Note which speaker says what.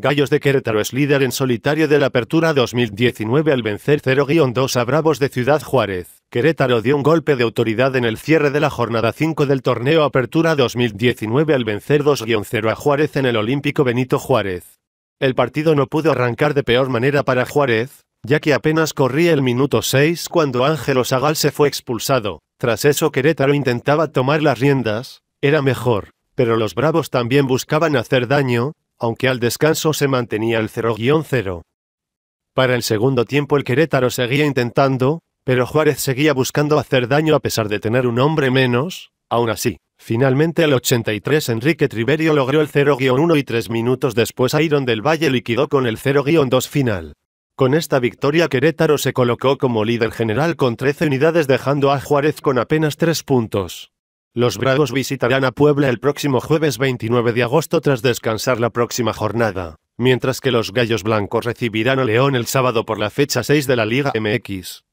Speaker 1: Gallos de Querétaro es líder en solitario de la Apertura 2019 al vencer 0-2 a Bravos de Ciudad Juárez. Querétaro dio un golpe de autoridad en el cierre de la jornada 5 del torneo Apertura 2019 al vencer 2-0 a Juárez en el Olímpico Benito Juárez. El partido no pudo arrancar de peor manera para Juárez, ya que apenas corría el minuto 6 cuando Ángel Osagal se fue expulsado. Tras eso Querétaro intentaba tomar las riendas, era mejor, pero los Bravos también buscaban hacer daño, aunque al descanso se mantenía el 0-0. Para el segundo tiempo el Querétaro seguía intentando, pero Juárez seguía buscando hacer daño a pesar de tener un hombre menos, aún así. Finalmente al 83 Enrique Triverio logró el 0-1 y tres minutos después Iron del Valle liquidó con el 0-2 final. Con esta victoria Querétaro se colocó como líder general con 13 unidades dejando a Juárez con apenas 3 puntos. Los Bravos visitarán a Puebla el próximo jueves 29 de agosto tras descansar la próxima jornada, mientras que los Gallos Blancos recibirán a León el sábado por la fecha 6 de la Liga MX.